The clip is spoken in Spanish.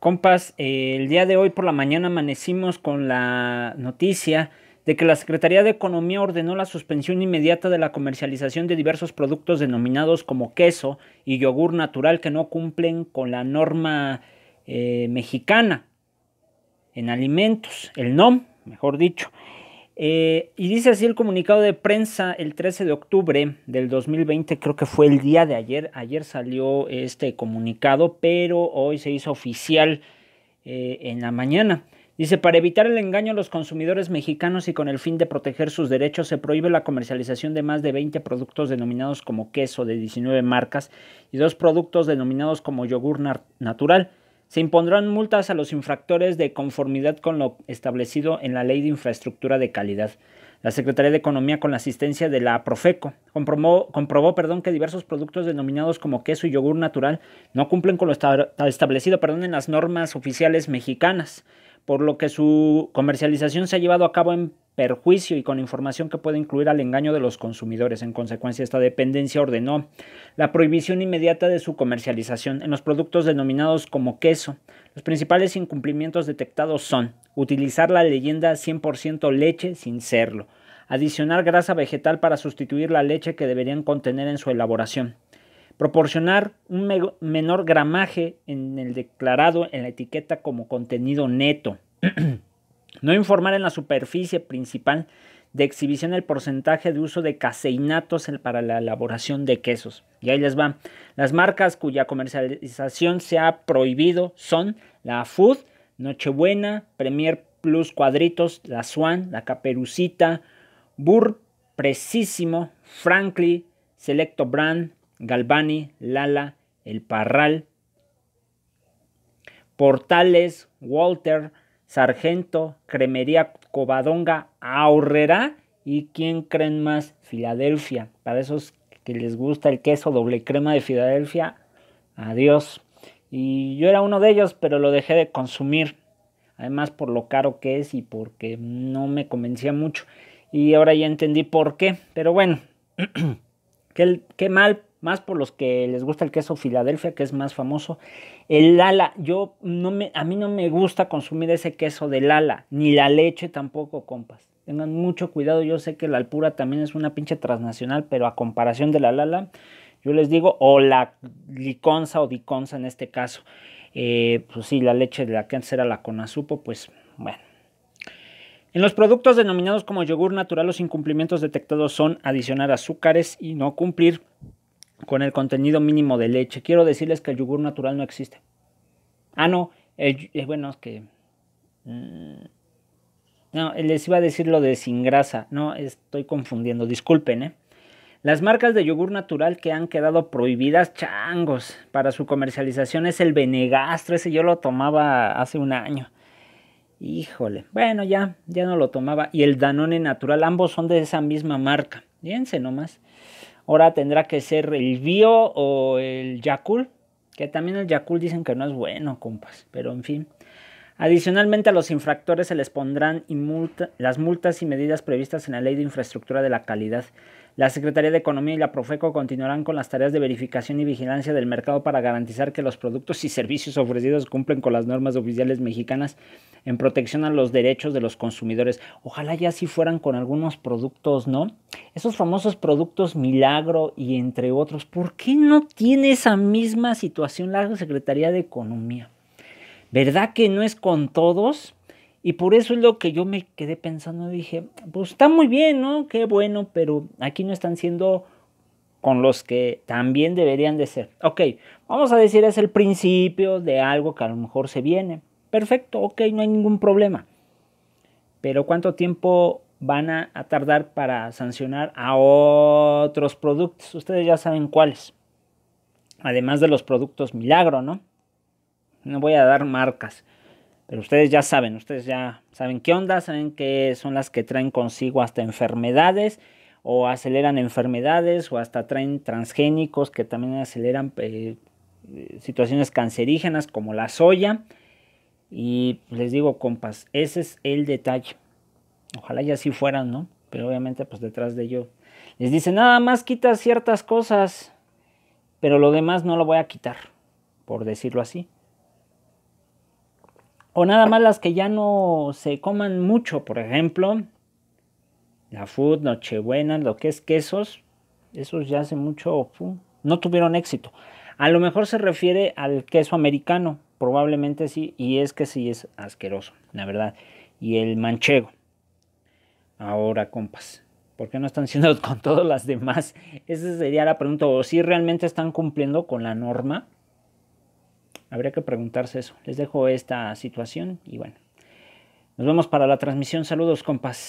Compas, el día de hoy por la mañana amanecimos con la noticia de que la Secretaría de Economía ordenó la suspensión inmediata de la comercialización de diversos productos denominados como queso y yogur natural que no cumplen con la norma eh, mexicana en alimentos, el NOM, mejor dicho. Eh, y dice así el comunicado de prensa el 13 de octubre del 2020, creo que fue el día de ayer, ayer salió este comunicado, pero hoy se hizo oficial eh, en la mañana. Dice, para evitar el engaño a los consumidores mexicanos y con el fin de proteger sus derechos, se prohíbe la comercialización de más de 20 productos denominados como queso de 19 marcas y dos productos denominados como yogur natural se impondrán multas a los infractores de conformidad con lo establecido en la Ley de Infraestructura de Calidad. La Secretaría de Economía, con la asistencia de la Profeco, comprobó, perdón, que diversos productos denominados como queso y yogur natural no cumplen con lo establecido en las normas oficiales mexicanas, por lo que su comercialización se ha llevado a cabo en perjuicio y con información que puede incluir al engaño de los consumidores. En consecuencia, esta dependencia ordenó la prohibición inmediata de su comercialización en los productos denominados como queso. Los principales incumplimientos detectados son utilizar la leyenda 100% leche sin serlo, adicionar grasa vegetal para sustituir la leche que deberían contener en su elaboración, proporcionar un menor gramaje en el declarado en la etiqueta como contenido neto. No informar en la superficie principal de exhibición el porcentaje de uso de caseinatos para la elaboración de quesos. Y ahí les va. Las marcas cuya comercialización se ha prohibido son la Food, Nochebuena, Premier Plus Cuadritos, la Swan, la Caperucita, Burr Precisimo, Frankly, Selecto Brand, Galvani, Lala, El Parral, Portales, Walter, Sargento, Cremería Cobadonga, Ahorrera, y quién creen más, Filadelfia. Para esos que les gusta el queso doble crema de Filadelfia, adiós. Y yo era uno de ellos, pero lo dejé de consumir. Además por lo caro que es y porque no me convencía mucho. Y ahora ya entendí por qué. Pero bueno, qué mal más por los que les gusta el queso Filadelfia, que es más famoso. El Lala, yo no me, a mí no me gusta consumir ese queso de Lala, ni la leche tampoco, compas. Tengan mucho cuidado, yo sé que la Alpura también es una pinche transnacional, pero a comparación de la Lala, yo les digo, o la Liconza o Diconza en este caso. Eh, pues sí, la leche de la que antes era la Conazupo, pues bueno. En los productos denominados como yogur natural, los incumplimientos detectados son adicionar azúcares y no cumplir con el contenido mínimo de leche. Quiero decirles que el yogur natural no existe. Ah, no, es eh, bueno, es que... Mm, no, les iba a decir lo de sin grasa. No, estoy confundiendo, disculpen, ¿eh? Las marcas de yogur natural que han quedado prohibidas, changos, para su comercialización es el Benegastro. ese yo lo tomaba hace un año. Híjole, bueno, ya, ya no lo tomaba. Y el Danone natural, ambos son de esa misma marca. Fíjense nomás. Ahora tendrá que ser el Bio o el Yakul, que también el Yakul dicen que no es bueno, compas, pero en fin. Adicionalmente a los infractores se les pondrán las multas y medidas previstas en la Ley de Infraestructura de la Calidad. La Secretaría de Economía y la Profeco continuarán con las tareas de verificación y vigilancia del mercado para garantizar que los productos y servicios ofrecidos cumplen con las normas oficiales mexicanas en protección a los derechos de los consumidores. Ojalá ya si fueran con algunos productos, ¿no? Esos famosos productos milagro y entre otros. ¿Por qué no tiene esa misma situación la Secretaría de Economía? ¿Verdad que no es con todos? Y por eso es lo que yo me quedé pensando, dije, pues está muy bien, ¿no? Qué bueno, pero aquí no están siendo con los que también deberían de ser. Ok, vamos a decir es el principio de algo que a lo mejor se viene. Perfecto, ok, no hay ningún problema. Pero ¿cuánto tiempo van a, a tardar para sancionar a otros productos? Ustedes ya saben cuáles. Además de los productos milagro, ¿no? No voy a dar marcas pero ustedes ya saben, ustedes ya saben qué onda, saben que son las que traen consigo hasta enfermedades o aceleran enfermedades o hasta traen transgénicos que también aceleran eh, situaciones cancerígenas como la soya. Y les digo, compas, ese es el detalle. Ojalá ya así fueran, ¿no? Pero obviamente pues detrás de ello les dice, nada más quita ciertas cosas, pero lo demás no lo voy a quitar, por decirlo así. O nada más las que ya no se coman mucho, por ejemplo, la food, Nochebuena, lo que es quesos, esos ya hace mucho no tuvieron éxito. A lo mejor se refiere al queso americano, probablemente sí, y es que sí es asqueroso, la verdad. Y el manchego. Ahora, compas, ¿por qué no están siendo con todas las demás? Esa sería la pregunta, o si realmente están cumpliendo con la norma Habría que preguntarse eso. Les dejo esta situación y bueno. Nos vemos para la transmisión. Saludos, compas.